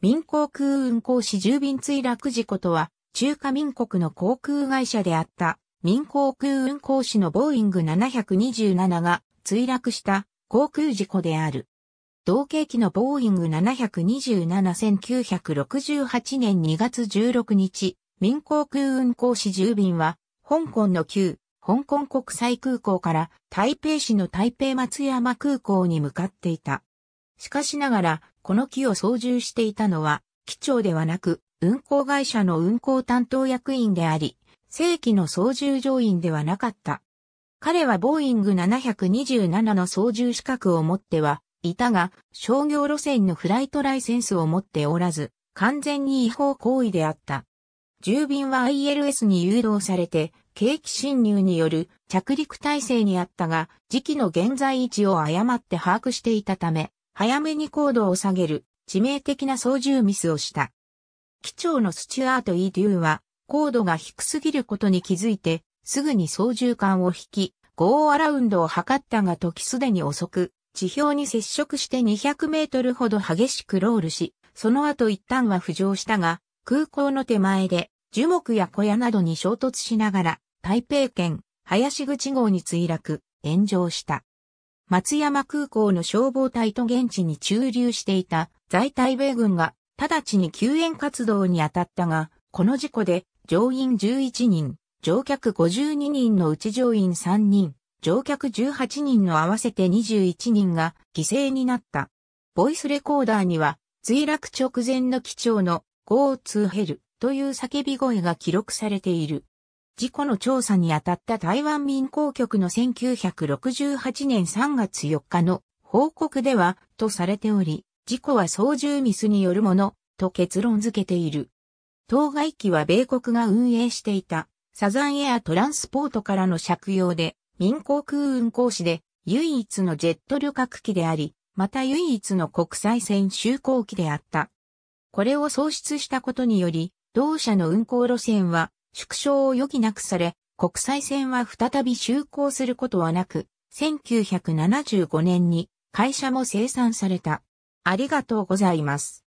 民航空運航士重便墜落事故とは、中華民国の航空会社であった民航空運航士のボーイング727が墜落した航空事故である。同型機のボーイング727-1968年2月16日、民航空運航士重便は、香港の旧、香港国際空港から台北市の台北松山空港に向かっていた。しかしながら、この機を操縦していたのは、機長ではなく、運航会社の運航担当役員であり、正規の操縦乗員ではなかった。彼はボーイング727の操縦資格を持っては、いたが、商業路線のフライトライセンスを持っておらず、完全に違法行為であった。重便は ILS に誘導されて、景気侵入による着陸体制にあったが、時期の現在位置を誤って把握していたため、早めに高度を下げる致命的な操縦ミスをした。機長のスチュアート・イ・デューは、高度が低すぎることに気づいて、すぐに操縦桿を引き、ゴーアラウンドを測ったが時すでに遅く、地表に接触して200メートルほど激しくロールし、その後一旦は浮上したが、空港の手前で樹木や小屋などに衝突しながら、台北県林口号に墜落、炎上した。松山空港の消防隊と現地に駐留していた在台米軍が直ちに救援活動に当たったが、この事故で乗員11人、乗客52人のうち乗員3人、乗客18人の合わせて21人が犠牲になった。ボイスレコーダーには墜落直前の機長の Go ツー Hell という叫び声が記録されている。事故の調査に当たった台湾民航局の1968年3月4日の報告では、とされており、事故は操縦ミスによるもの、と結論付けている。当該機は米国が運営していた、サザンエアトランスポートからの借用で、民航空運航士で唯一のジェット旅客機であり、また唯一の国際線就航機であった。これを創出したことにより、同社の運航路線は縮小を余儀なくされ、国際線は再び就航することはなく、1975年に会社も生産された。ありがとうございます。